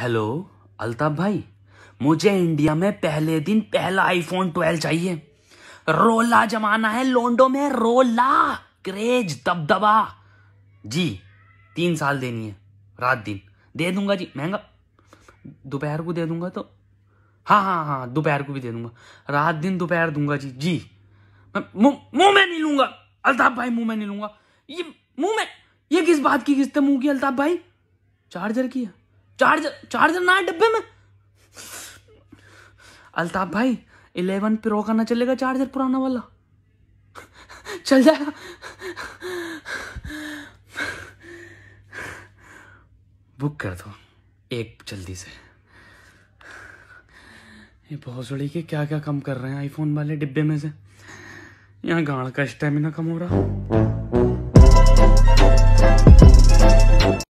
hello Altaf भाई मुझे India में पहले दिन पहला आईफोन ट्वेल्व चाहिए रोला जमाना है लोंडो में रोला क्रेज दबदबा जी तीन साल देनी है रात दिन दे दूंगा जी महंगा दोपहर को दे दूंगा तो हाँ हाँ हाँ दोपहर को भी दे दूंगा रात दिन दोपहर दूंगा जी जी मैं मुंह में नहीं लूंगा अल्ताफ भाई मुंह में नहीं लूंगा ये मुंह में ये किस बात की किस्त मुंह की अल्ताफ भाई चार्जर की है चार्जर चार्जर ना है डिब्बे में अल्ताफ भाई इलेवन प्रो का ना चलेगा चार्जर पुराना वाला चल जाएगा बुक कर दो एक जल्दी से ये सड़ी के क्या क्या कम कर रहे हैं आईफोन वाले डिब्बे में से यहाँ गाड़ का स्टेमिना कम हो रहा